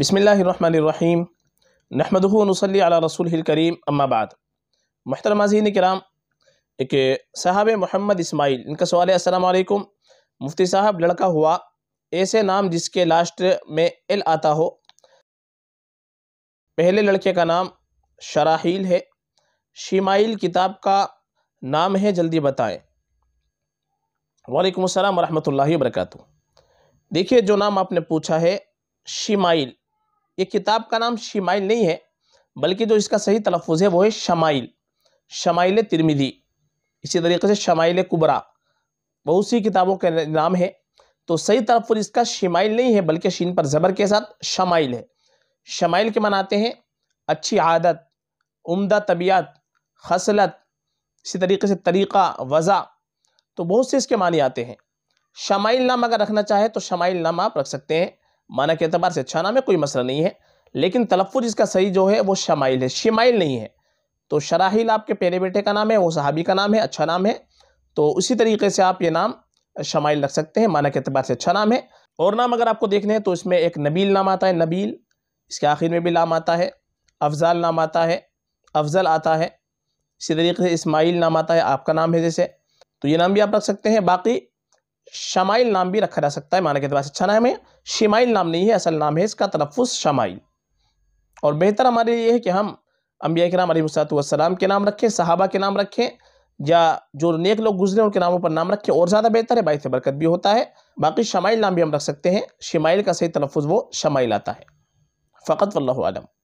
बसमीम नहमदनसली रसूल करीम अम्माबाद महतरम मजीन कराम एक साहब मोहम्मद इसमाइल इनका सवाल है असलकुम मुफ्ती साहब लड़का हुआ ऐसे नाम जिसके लास्ट में एल आता हो पहले लड़के का नाम शराहील है शिमाइल किताब का नाम है जल्दी बताएं वालेकुम अस्सलाम रहमतुल्लाहि वरकत देखिए जो नाम आपने पूछा है शिमाइल ये किताब का नाम शिमाइल नहीं है बल्कि जो इसका सही तलफ़ है वो है शमाइल शमाइल तिरमिदी इसी तरीके से शमाइल कुबरा बहुत सी किताबों के नाम है तो सही तरफ इसका शिमाइल नहीं है बल्कि शीन पर ज़बर के साथ शमाइल है शमाइल के मनाते हैं अच्छी आदत उम्दा तबीयत खसलत इसी तरीके से तरीक़ा वज़ा तो बहुत से इसके मानी आते हैं शमाइल नाम अगर रखना चाहे तो शमाइल नाम आप रख सकते हैं माना के अतबार से अच्छा नाम है कोई मसला नहीं है लेकिन तलफ़ इसका सही जो है वो शमाइल है शमाइल नहीं है तो शराहिल आपके पहले बेटे का नाम है वो सहाबी का नाम है अच्छा नाम है तो उसी तरीके से आप ये नाम शमाइल रख सकते हैं माना के अतबार से अच्छा नाम है और नाम अगर आपको देखने हैं तो इसमें एक नबील नाम आता है नबील इसके आखिर में भी नाम आता है अफजाल नाम आता है अफजल आता है इसी तरीके से इस्माइल नाम आता है आपका नाम है जैसे तो ये नाम भी आप रख सकते हैं बाकी शमाइल नाम भी रखा जा सकता है माना के अतबार से अच्छा नाम है शिमाइल नाम नहीं है असल नाम है इसका तलफ़ शमाइल और बेहतर हमारे लिए है कि हम अम्बिया के नाम अलीसलाम के नाम रखें सहाबा के नाम रखें या जो नेक लोग गुजरे उनके नामों पर नाम रखें और ज़्यादा बेहतर है बाई से बरकत भी होता है बाकी शमाइल नाम भी हम रख सकते हैं शमाइल का सही तलफ़ वो शमाइल आता है फ़कत वल्लम